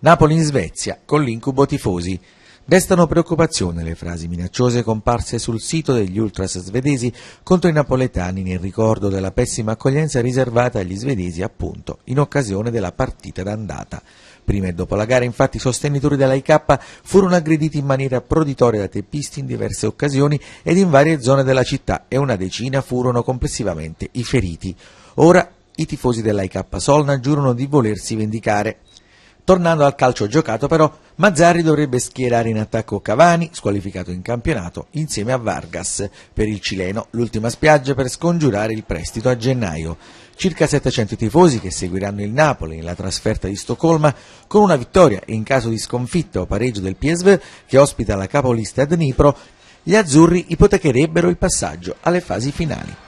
Napoli in Svezia, con l'incubo tifosi. Destano preoccupazione le frasi minacciose comparse sul sito degli ultras svedesi contro i napoletani nel ricordo della pessima accoglienza riservata agli svedesi appunto in occasione della partita d'andata. Prima e dopo la gara infatti i sostenitori dell'AIK furono aggrediti in maniera proditoria da teppisti in diverse occasioni ed in varie zone della città e una decina furono complessivamente i feriti. Ora i tifosi dell'AIK Solna giurano di volersi vendicare. Tornando al calcio giocato però, Mazzarri dovrebbe schierare in attacco Cavani, squalificato in campionato, insieme a Vargas. Per il cileno, l'ultima spiaggia per scongiurare il prestito a gennaio. Circa 700 tifosi che seguiranno il Napoli nella trasferta di Stoccolma con una vittoria in caso di sconfitta o pareggio del PSV che ospita la capolista Dnipro, gli azzurri ipotecherebbero il passaggio alle fasi finali.